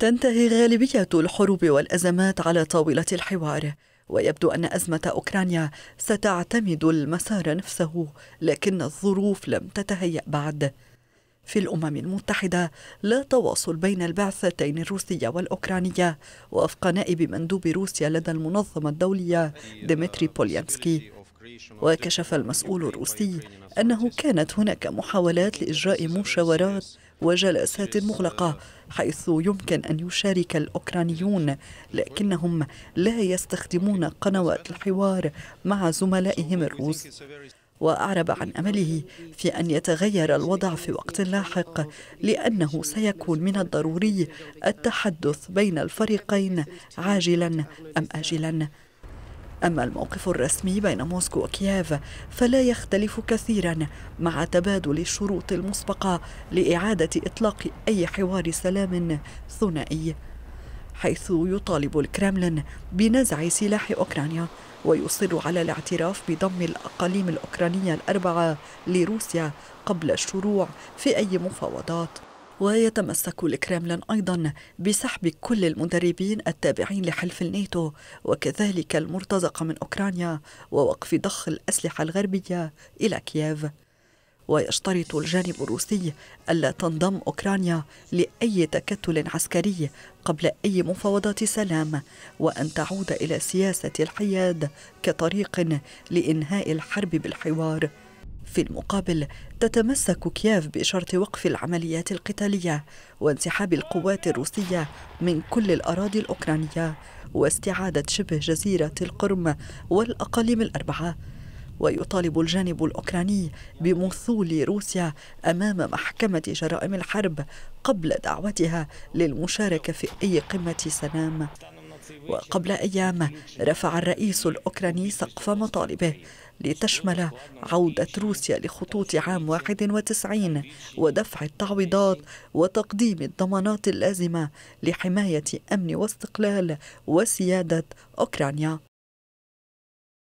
تنتهي غالبية الحروب والأزمات على طاولة الحوار ويبدو أن أزمة أوكرانيا ستعتمد المسار نفسه لكن الظروف لم تتهيأ بعد في الأمم المتحدة لا تواصل بين البعثتين الروسية والأوكرانية وفق نائب مندوب روسيا لدى المنظمة الدولية ديمتري بوليانسكي وكشف المسؤول الروسي أنه كانت هناك محاولات لإجراء مشاورات وجلسات مغلقة حيث يمكن أن يشارك الأوكرانيون لكنهم لا يستخدمون قنوات الحوار مع زملائهم الروس وأعرب عن أمله في أن يتغير الوضع في وقت لاحق لأنه سيكون من الضروري التحدث بين الفريقين عاجلا أم آجلا أما الموقف الرسمي بين موسكو وكييف فلا يختلف كثيرا مع تبادل الشروط المسبقة لإعادة إطلاق أي حوار سلام ثنائي حيث يطالب الكرملين بنزع سلاح أوكرانيا ويصر على الاعتراف بضم الأقاليم الأوكرانية الأربعة لروسيا قبل الشروع في أي مفاوضات ويتمسك الكرملين أيضا بسحب كل المدربين التابعين لحلف الناتو وكذلك المرتزقة من أوكرانيا ووقف ضخ الأسلحة الغربية إلى كييف ويشترط الجانب الروسي ألا تنضم أوكرانيا لأي تكتل عسكري قبل أي مفاوضات سلام وأن تعود إلى سياسة الحياد كطريق لإنهاء الحرب بالحوار في المقابل تتمسك كييف بشرط وقف العمليات القتالية وانسحاب القوات الروسية من كل الأراضي الأوكرانية واستعادة شبه جزيرة القرم والأقاليم الأربعة ويطالب الجانب الأوكراني بمثول روسيا أمام محكمة جرائم الحرب قبل دعوتها للمشاركة في أي قمة سلام وقبل أيام رفع الرئيس الأوكراني سقف مطالبه لتشمل عودة روسيا لخطوط عام 91 ودفع التعويضات وتقديم الضمانات اللازمة لحماية أمن واستقلال وسيادة أوكرانيا